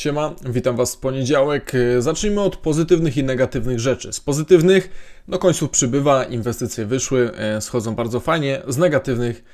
Siema, witam Was w poniedziałek. Y, zacznijmy od pozytywnych i negatywnych rzeczy. Z pozytywnych, no końców przybywa, inwestycje wyszły, y, schodzą bardzo fajnie. Z negatywnych,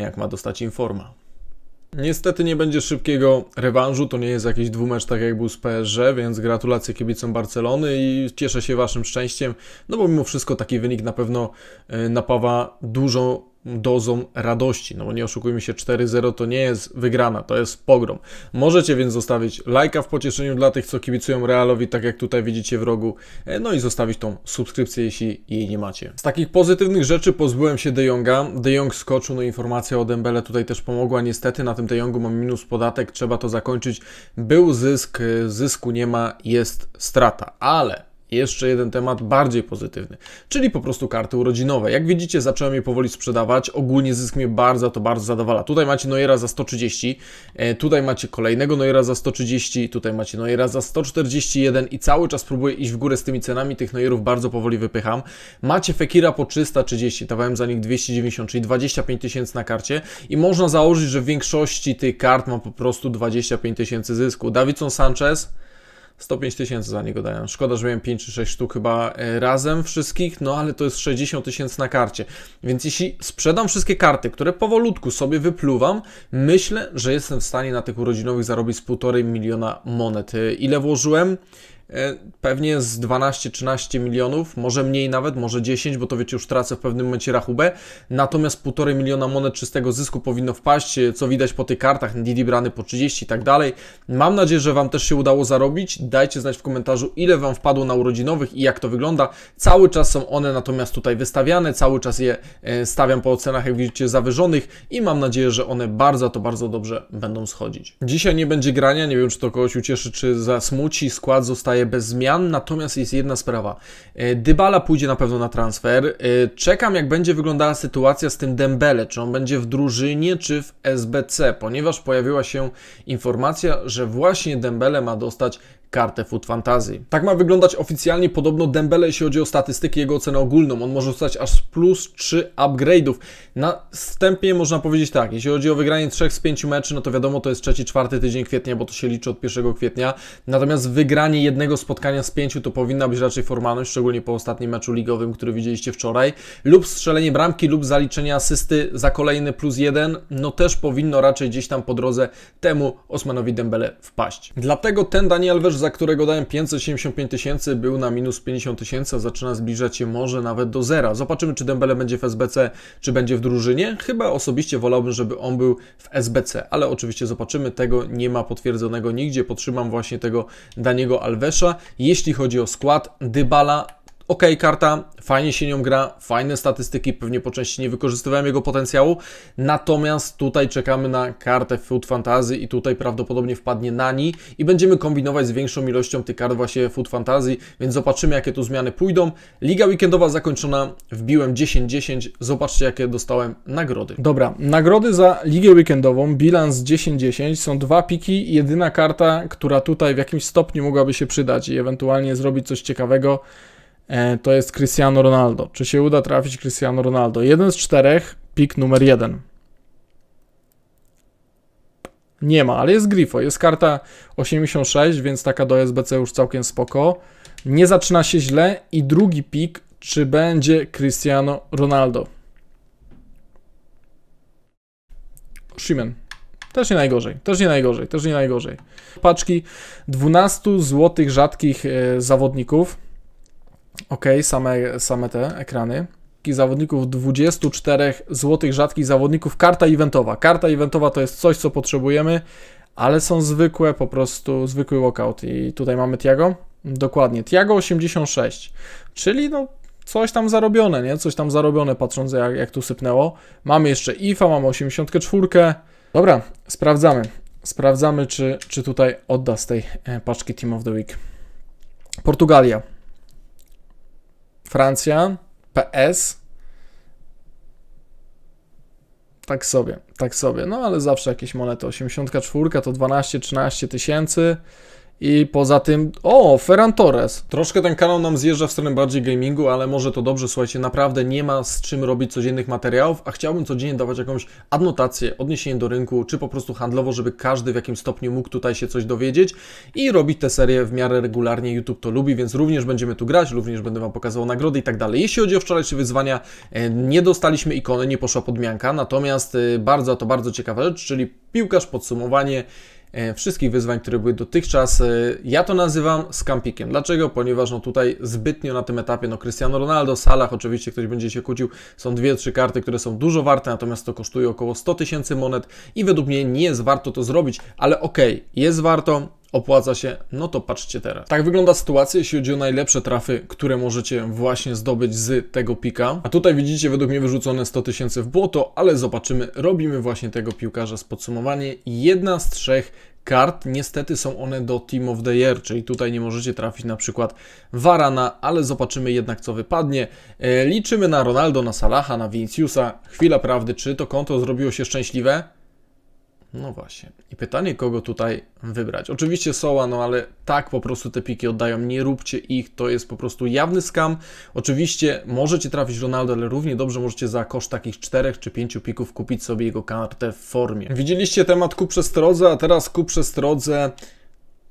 jak ma dostać informa. Niestety nie będzie szybkiego rewanżu, to nie jest jakiś dwumecz tak jak był z PSG, więc gratulacje kibicom Barcelony i cieszę się Waszym szczęściem, no bo mimo wszystko taki wynik na pewno y, napawa dużą dozą radości. No bo nie oszukujmy się, 4-0 to nie jest wygrana, to jest pogrom. Możecie więc zostawić lajka w pocieszeniu dla tych, co kibicują Realowi, tak jak tutaj widzicie w rogu, e, no i zostawić tą subskrypcję, jeśli jej nie macie. Z takich pozytywnych rzeczy pozbyłem się De Jonga. De Jong skoczył, no informacja o Dembele tutaj też pomogła. Niestety na tym De Jongu mam minus podatek, trzeba to zakończyć. Był zysk, e, zysku nie ma, jest strata, ale jeszcze jeden temat bardziej pozytywny, czyli po prostu karty urodzinowe. Jak widzicie, zacząłem je powoli sprzedawać. Ogólnie zysk mnie bardzo, to bardzo zadowala. Tutaj macie nojera za 130, e, tutaj macie kolejnego nojera za 130, tutaj macie nojera za 141 i cały czas próbuję iść w górę z tymi cenami. Tych nojerów bardzo powoli wypycham. Macie Fekira po 330, dawałem za nich 290, czyli 25 tysięcy na karcie i można założyć, że w większości tych kart ma po prostu 25 tysięcy zysku. Davidson Sanchez 105 tysięcy za niego dają. Szkoda, że miałem 5 czy 6 sztuk chyba e, razem wszystkich, no ale to jest 60 tysięcy na karcie. Więc jeśli sprzedam wszystkie karty, które powolutku sobie wypluwam, myślę, że jestem w stanie na tych urodzinowych zarobić 1,5 miliona monet. E, ile włożyłem? E, pewnie z 12-13 milionów, może mniej nawet, może 10, bo to wiecie, już tracę w pewnym momencie rachubę. Natomiast 1,5 miliona monet czystego zysku powinno wpaść, e, co widać po tych kartach, Didi brany po 30 i tak dalej. Mam nadzieję, że Wam też się udało zarobić. Dajcie znać w komentarzu, ile Wam wpadło na urodzinowych i jak to wygląda. Cały czas są one natomiast tutaj wystawiane, cały czas je e, stawiam po ocenach, jak widzicie, zawyżonych i mam nadzieję, że one bardzo, to bardzo dobrze będą schodzić. Dzisiaj nie będzie grania, nie wiem, czy to kogoś ucieszy, czy zasmuci. Skład zostaje E, bez zmian, natomiast jest jedna sprawa. E, Dybala pójdzie na pewno na transfer. E, czekam, jak będzie wyglądała sytuacja z tym Dembele, czy on będzie w drużynie, czy w SBC, ponieważ pojawiła się informacja, że właśnie Dembele ma dostać kartę Food Fantasy. Tak ma wyglądać oficjalnie podobno Dembele, jeśli chodzi o statystyki, jego ocenę ogólną. On może dostać aż plus 3 upgrade'ów. Na wstępie można powiedzieć tak, jeśli chodzi o wygranie 3 z 5 meczy, no to wiadomo, to jest 3-4 tydzień kwietnia, bo to się liczy od 1 kwietnia. Natomiast wygranie jednego spotkania z 5 to powinna być raczej formalność, szczególnie po ostatnim meczu ligowym, który widzieliście wczoraj. Lub strzelenie bramki, lub zaliczenie asysty za kolejny plus 1, no też powinno raczej gdzieś tam po drodze temu Osmanowi Dembele wpaść. Dlatego ten Daniel Alves za którego dałem 575 tysięcy, był na minus 50 tysięcy, zaczyna zbliżać się może nawet do zera. Zobaczymy, czy Dembele będzie w SBC, czy będzie w drużynie. Chyba osobiście wolałbym, żeby on był w SBC, ale oczywiście zobaczymy. Tego nie ma potwierdzonego nigdzie. Potrzymam właśnie tego Daniego Alvesa Jeśli chodzi o skład, Dybala ok, karta, fajnie się nią gra, fajne statystyki, pewnie po części nie wykorzystywałem jego potencjału, natomiast tutaj czekamy na kartę Food Fantasy i tutaj prawdopodobnie wpadnie Nani i będziemy kombinować z większą ilością tych kart właśnie Food Fantasy, więc zobaczymy jakie tu zmiany pójdą. Liga weekendowa zakończona, wbiłem 10-10, zobaczcie jakie dostałem nagrody. Dobra, nagrody za ligę weekendową, bilans 10-10, są dwa piki jedyna karta, która tutaj w jakimś stopniu mogłaby się przydać i ewentualnie zrobić coś ciekawego, E, to jest Cristiano Ronaldo. Czy się uda trafić Cristiano Ronaldo? Jeden z czterech, pik numer jeden. Nie ma, ale jest Grifo. Jest karta 86, więc taka do SBC już całkiem spoko. Nie zaczyna się źle. I drugi pik, czy będzie Cristiano Ronaldo? Szymen. Też nie najgorzej, też nie najgorzej, też nie najgorzej. Paczki 12 złotych rzadkich e, zawodników. OK, same, same te ekrany. Zawodników 24 złotych rzadkich zawodników. Karta eventowa. Karta eventowa to jest coś, co potrzebujemy, ale są zwykłe, po prostu zwykły walkout. I tutaj mamy Tiago. Dokładnie, Tiago 86, czyli no coś tam zarobione, nie? Coś tam zarobione, patrząc jak, jak tu sypnęło. Mamy jeszcze IFA, mamy 84. Dobra, sprawdzamy. Sprawdzamy, czy, czy tutaj odda z tej e, paczki Team of the Week. Portugalia. Francja, PS. Tak sobie, tak sobie. No ale zawsze jakieś monety. 84 to 12-13 tysięcy. I poza tym, o, Ferran Torres. Troszkę ten kanał nam zjeżdża w stronę bardziej gamingu, ale może to dobrze, słuchajcie, naprawdę nie ma z czym robić codziennych materiałów, a chciałbym codziennie dawać jakąś adnotację, odniesienie do rynku, czy po prostu handlowo, żeby każdy w jakimś stopniu mógł tutaj się coś dowiedzieć i robić te serię w miarę regularnie. YouTube to lubi, więc również będziemy tu grać, również będę Wam pokazywał nagrody i tak dalej. Jeśli chodzi o wczorajsze wyzwania, e, nie dostaliśmy ikony, nie poszła podmianka, natomiast e, bardzo, to bardzo ciekawa rzecz, czyli piłkarz, podsumowanie, E, wszystkich wyzwań, które były dotychczas. E, ja to nazywam skampikiem. Dlaczego? Ponieważ no tutaj zbytnio na tym etapie, no Cristiano Ronaldo, Salah, oczywiście ktoś będzie się kłócił, są dwie, trzy karty, które są dużo warte, natomiast to kosztuje około 100 tysięcy monet i według mnie nie jest warto to zrobić, ale okej, okay, jest warto, opłaca się, no to patrzcie teraz. Tak wygląda sytuacja, jeśli chodzi o najlepsze trafy, które możecie właśnie zdobyć z tego pika. A tutaj widzicie według mnie wyrzucone 100 tysięcy w błoto, ale zobaczymy, robimy właśnie tego piłkarza z podsumowanie. Jedna z trzech kart. Niestety są one do Team of the Year, czyli tutaj nie możecie trafić na przykład Varana, ale zobaczymy jednak co wypadnie. E, liczymy na Ronaldo, na Salaha, na Viniciusa. Chwila prawdy, czy to konto zrobiło się szczęśliwe? No właśnie. I pytanie, kogo tutaj wybrać. Oczywiście Soła, no ale tak po prostu te piki oddają. Nie róbcie ich, to jest po prostu jawny skam. Oczywiście możecie trafić Ronaldo, ale równie dobrze możecie za koszt takich 4 czy 5 pików kupić sobie jego kartę w formie. Widzieliście temat ku przestrodze, a teraz ku przestrodze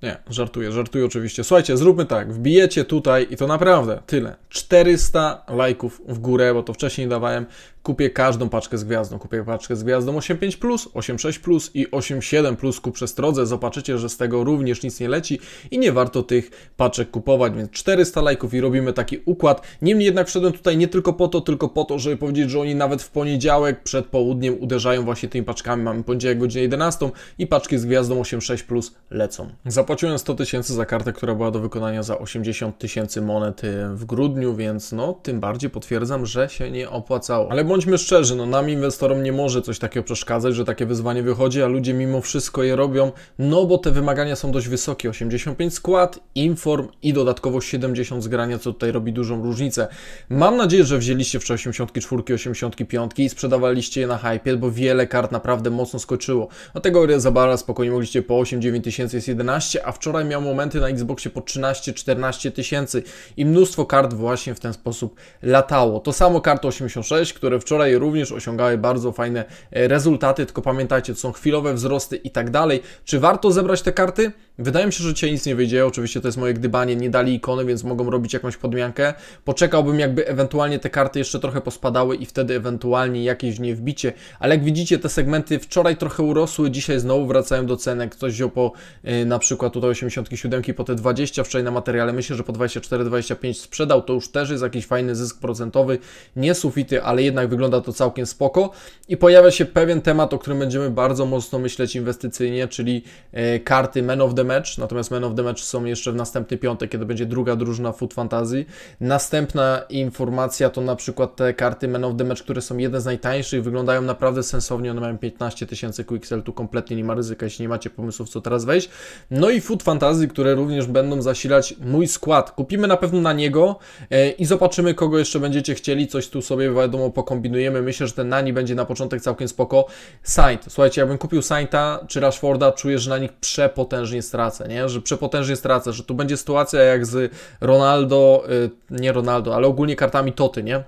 nie, żartuję, żartuję oczywiście. Słuchajcie, zróbmy tak, wbijecie tutaj i to naprawdę tyle. 400 lajków w górę, bo to wcześniej dawałem. Kupię każdą paczkę z gwiazdą. Kupię paczkę z gwiazdą 8.5+, 8.6+, i 8.7+, ku przestrodze. Zobaczycie, że z tego również nic nie leci i nie warto tych paczek kupować, więc 400 lajków i robimy taki układ. Niemniej jednak wszedłem tutaj nie tylko po to, tylko po to, żeby powiedzieć, że oni nawet w poniedziałek przed południem uderzają właśnie tymi paczkami. Mamy poniedziałek godzinę 11 i paczki z gwiazdą 8.6+, lecą. Zapraszam. Zapłaciłem 100 tysięcy za kartę, która była do wykonania za 80 tysięcy monet y, w grudniu, więc no, tym bardziej potwierdzam, że się nie opłacało. Ale bądźmy szczerzy, no nam inwestorom nie może coś takiego przeszkadzać, że takie wyzwanie wychodzi, a ludzie mimo wszystko je robią, no bo te wymagania są dość wysokie. 85 skład, inform i dodatkowo 70 zgrania, co tutaj robi dużą różnicę. Mam nadzieję, że wzięliście wczoraj 84, 85 i sprzedawaliście je na hype, bo wiele kart naprawdę mocno skoczyło. Dlatego za bara spokojnie mogliście po 8-9 tysięcy jest 11, a wczoraj miał momenty na Xboxie po 13-14 tysięcy i mnóstwo kart właśnie w ten sposób latało. To samo karty 86, które wczoraj również osiągały bardzo fajne e, rezultaty, tylko pamiętajcie, to są chwilowe wzrosty i tak dalej. Czy warto zebrać te karty? Wydaje mi się, że dzisiaj nic nie wyjdzie, oczywiście to jest moje gdybanie, nie dali ikony, więc mogą robić jakąś podmiankę. Poczekałbym jakby ewentualnie te karty jeszcze trochę pospadały i wtedy ewentualnie jakieś nie wbicie. Ale jak widzicie te segmenty wczoraj trochę urosły, dzisiaj znowu wracają do cenek. Ktoś wziął po yy, na przykład tutaj 87 po te 20 wczoraj na materiale, myślę, że po 24-25 sprzedał, to już też jest jakiś fajny zysk procentowy, nie sufity, ale jednak wygląda to całkiem spoko. I pojawia się pewien temat, o którym będziemy bardzo mocno myśleć inwestycyjnie, czyli yy, karty Men of the the Match, natomiast Men of the Match są jeszcze w następny piątek, kiedy będzie druga drużyna Food Fantasy. Następna informacja to na przykład te karty Men of the Match, które są jedne z najtańszych, wyglądają naprawdę sensownie, one mają 15 tysięcy QXL, tu kompletnie nie ma ryzyka, jeśli nie macie pomysłów, co teraz wejść. No i Food Fantasy, które również będą zasilać mój skład. Kupimy na pewno na niego e, i zobaczymy, kogo jeszcze będziecie chcieli, coś tu sobie wiadomo pokombinujemy. Myślę, że ten Nani będzie na początek całkiem spoko. Sight. słuchajcie, ja bym kupił Sainta czy Rashforda, czuję, że na nich przepotężnie stracę, nie? Że przepotężnie stracę, że tu będzie sytuacja jak z Ronaldo, y, nie Ronaldo, ale ogólnie kartami Toty, nie?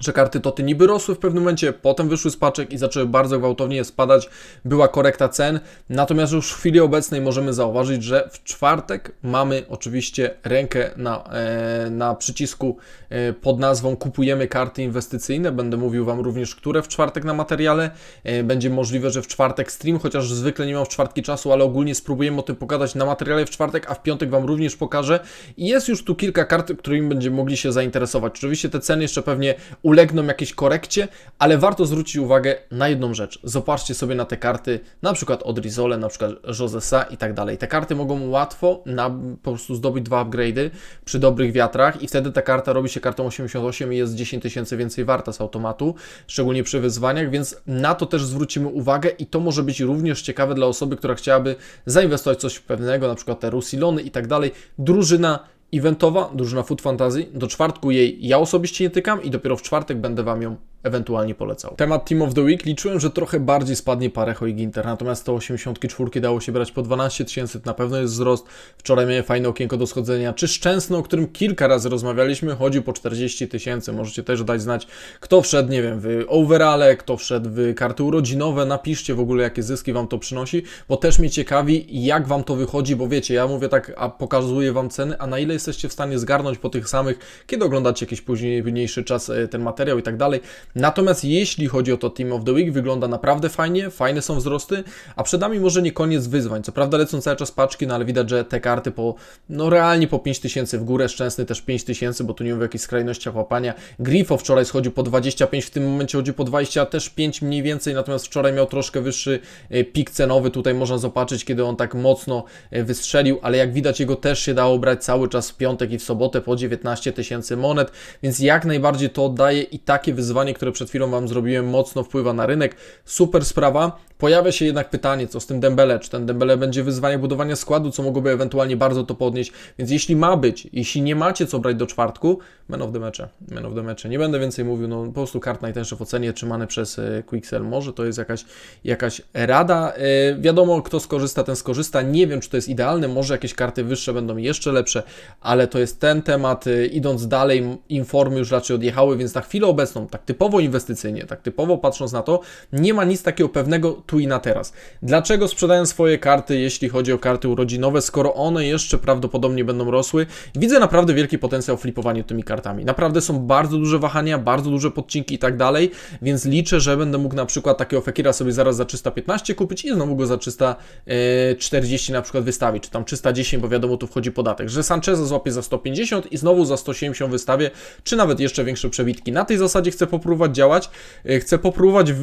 że karty toty niby rosły w pewnym momencie, potem wyszły z paczek i zaczęły bardzo gwałtownie spadać, była korekta cen, natomiast już w chwili obecnej możemy zauważyć, że w czwartek mamy oczywiście rękę na, e, na przycisku e, pod nazwą kupujemy karty inwestycyjne, będę mówił Wam również, które w czwartek na materiale, e, będzie możliwe, że w czwartek stream, chociaż zwykle nie mam w czwartki czasu, ale ogólnie spróbujemy o tym pokazać na materiale w czwartek, a w piątek Wam również pokażę i jest już tu kilka kart, którymi będziemy mogli się zainteresować, oczywiście te ceny jeszcze pewnie ulegną jakiejś korekcie, ale warto zwrócić uwagę na jedną rzecz. Zobaczcie sobie na te karty, na przykład od Rizole, na przykład Josesa i tak dalej. Te karty mogą łatwo na, po prostu zdobyć dwa upgrade'y przy dobrych wiatrach i wtedy ta karta robi się kartą 88 i jest 10 tysięcy więcej warta z automatu, szczególnie przy wyzwaniach, więc na to też zwrócimy uwagę i to może być również ciekawe dla osoby, która chciałaby zainwestować coś pewnego, na przykład te Rusilony i tak dalej. Drużyna eventowa drużyna Food Fantasy. Do czwartku jej ja osobiście nie tykam i dopiero w czwartek będę Wam ją ewentualnie polecał. Temat Team of the Week liczyłem, że trochę bardziej spadnie Parejo i Ginter, natomiast 184 dało się brać po 12 tysięcy, na pewno jest wzrost. Wczoraj miałem fajne okienko do schodzenia. Czy Szczęsno, o którym kilka razy rozmawialiśmy, chodził po 40 tysięcy? Możecie też dać znać, kto wszedł, nie wiem, w overale, kto wszedł w karty urodzinowe, napiszcie w ogóle, jakie zyski Wam to przynosi, bo też mnie ciekawi, jak Wam to wychodzi, bo wiecie, ja mówię tak, a pokazuję Wam ceny, a na ile jesteście w stanie zgarnąć po tych samych, kiedy oglądacie jakiś później mniejszy czas e, ten materiał i tak dalej. Natomiast jeśli chodzi o to Team of the Week, wygląda naprawdę fajnie, fajne są wzrosty, a przed nami może nie koniec wyzwań. Co prawda lecą cały czas paczki, no ale widać, że te karty po, no realnie po 5000 w górę, Szczęsny też 5000, bo tu nie mówię o jakiej skrajnościach łapania. Grifo wczoraj schodził po 25, w tym momencie chodzi po 20, też 5 mniej więcej, natomiast wczoraj miał troszkę wyższy e, pik cenowy, tutaj można zobaczyć, kiedy on tak mocno e, wystrzelił, ale jak widać jego też się dało brać cały czas w piątek i w sobotę po 19 tysięcy monet, więc jak najbardziej to daje i takie wyzwanie, które przed chwilą Wam zrobiłem, mocno wpływa na rynek. Super sprawa. Pojawia się jednak pytanie, co z tym Dembele, czy ten Dembele będzie wyzwanie budowania składu, co mogłoby ewentualnie bardzo to podnieść, więc jeśli ma być, jeśli nie macie co brać do czwartku, menow of the mecze, man of the mecze. Nie będę więcej mówił, no po prostu kart najtańsze w ocenie trzymane przez e, Quixel, może to jest jakaś, jakaś rada. Yy, wiadomo, kto skorzysta, ten skorzysta. Nie wiem, czy to jest idealne, może jakieś karty wyższe będą jeszcze lepsze, ale to jest ten temat. E, idąc dalej, informy już raczej odjechały, więc na chwilę obecną, tak typowo typowo inwestycyjnie, tak typowo patrząc na to, nie ma nic takiego pewnego tu i na teraz. Dlaczego sprzedają swoje karty, jeśli chodzi o karty urodzinowe, skoro one jeszcze prawdopodobnie będą rosły? Widzę naprawdę wielki potencjał w flipowaniu tymi kartami. Naprawdę są bardzo duże wahania, bardzo duże podcinki i tak dalej, więc liczę, że będę mógł na przykład takiego Fekira sobie zaraz za 315 kupić i znowu go za 340 e, na przykład wystawić, czy tam 310, bo wiadomo, tu wchodzi podatek, że Sancheza złapie za 150 i znowu za 170 wystawię, czy nawet jeszcze większe przebitki. Na tej zasadzie chcę popróbować popróbować działać, e, chcę popróbować e,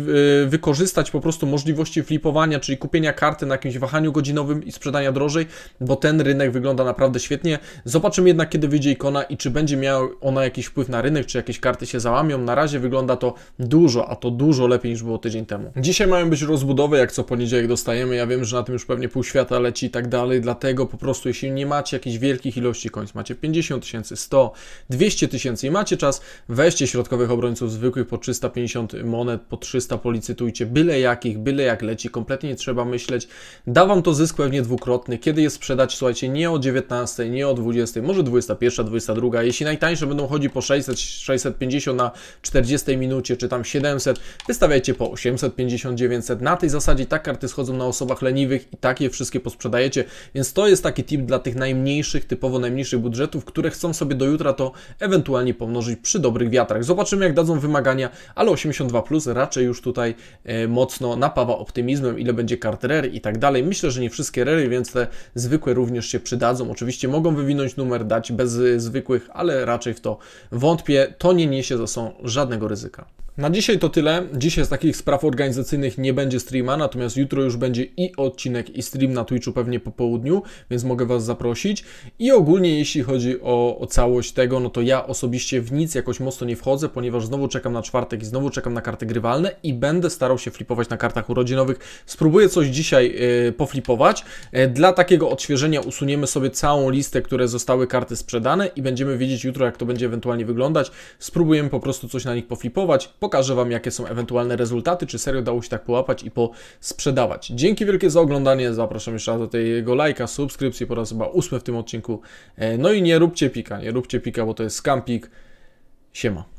wykorzystać po prostu możliwości flipowania, czyli kupienia karty na jakimś wahaniu godzinowym i sprzedania drożej, bo ten rynek wygląda naprawdę świetnie. Zobaczymy jednak, kiedy wyjdzie ikona i czy będzie miała ona jakiś wpływ na rynek, czy jakieś karty się załamią. Na razie wygląda to dużo, a to dużo lepiej niż było tydzień temu. Dzisiaj mają być rozbudowy, jak co poniedziałek dostajemy. Ja wiem, że na tym już pewnie pół świata leci i tak dalej, dlatego po prostu jeśli nie macie jakichś wielkich ilości końc, macie 50 tysięcy, 100, 200 tysięcy i macie czas, weźcie środkowych obrońców zwykłych po 350 monet, po 300 policytujcie, byle jakich, byle jak leci, kompletnie nie trzeba myśleć. Da Wam to zysk pewnie dwukrotny. Kiedy je sprzedać, słuchajcie, nie o 19, nie o 20, może 21, 22. Jeśli najtańsze będą chodzić po 600, 650 na 40 minucie, czy tam 700, wystawiajcie po 850, 900. Na tej zasadzie tak karty schodzą na osobach leniwych i takie wszystkie posprzedajecie, więc to jest taki tip dla tych najmniejszych, typowo najmniejszych budżetów, które chcą sobie do jutra to ewentualnie pomnożyć przy dobrych wiatrach. Zobaczymy, jak dadzą wymagania ale 82 plus raczej już tutaj e, mocno napawa optymizmem, ile będzie kart rare i tak dalej. Myślę, że nie wszystkie rery, więc te zwykłe również się przydadzą. Oczywiście mogą wywinąć numer, dać bez e, zwykłych, ale raczej w to wątpię. To nie niesie za sobą żadnego ryzyka. Na dzisiaj to tyle. Dzisiaj z takich spraw organizacyjnych nie będzie streama, natomiast jutro już będzie i odcinek, i stream na Twitchu pewnie po południu, więc mogę Was zaprosić. I ogólnie jeśli chodzi o, o całość tego, no to ja osobiście w nic jakoś mocno nie wchodzę, ponieważ znowu czekam na czwartek i znowu czekam na karty grywalne i będę starał się flipować na kartach urodzinowych. Spróbuję coś dzisiaj yy, poflipować. Yy, dla takiego odświeżenia usuniemy sobie całą listę, które zostały karty sprzedane i będziemy wiedzieć jutro, jak to będzie ewentualnie wyglądać. Spróbujemy po prostu coś na nich poflipować Pokażę Wam, jakie są ewentualne rezultaty, czy serio dało się tak połapać i posprzedawać. Dzięki wielkie za oglądanie, zapraszam jeszcze raz do tego lajka, subskrypcji po raz chyba ósmy w tym odcinku. E, no i nie róbcie pika, nie róbcie pika, bo to jest skampik. Siema.